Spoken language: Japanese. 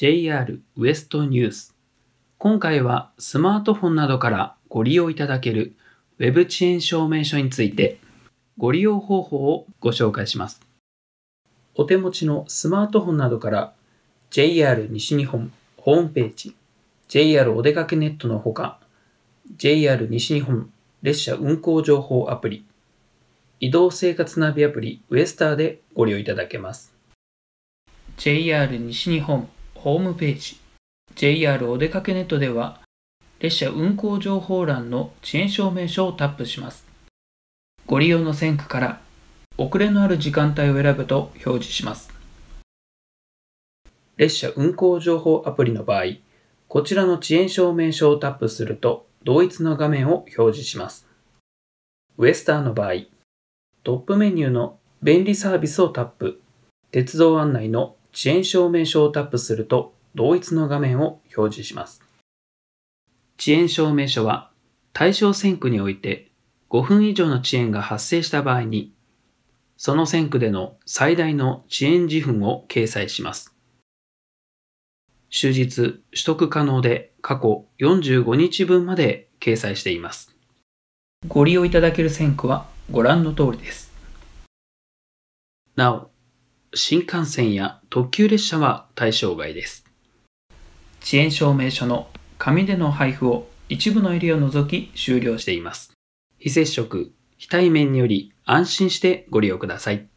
JR ウエストニュース。今回はスマートフォンなどからご利用いただける Web 遅延証明書についてご利用方法をご紹介します。お手持ちのスマートフォンなどから JR 西日本ホームページ、JR お出かけネットのほか、JR 西日本列車運行情報アプリ、移動生活ナビアプリウエスターでご利用いただけます。JR 西日本ホームページ JR お出かけネットでは列車運行情報欄の遅延証明書をタップします。ご利用の線区から遅れのある時間帯を選ぶと表示します。列車運行情報アプリの場合、こちらの遅延証明書をタップすると同一の画面を表示します。ウエスターの場合、トップメニューの便利サービスをタップ、鉄道案内の遅延証明書をタップすると同一の画面を表示します。遅延証明書は対象線区において5分以上の遅延が発生した場合に、その線区での最大の遅延時分を掲載します。終日取得可能で過去45日分まで掲載しています。ご利用いただける線区はご覧の通りです。なお、新幹線や特急列車は対象外です。遅延証明書の紙での配布を一部のエリアを除き終了しています。非接触、非対面により安心してご利用ください。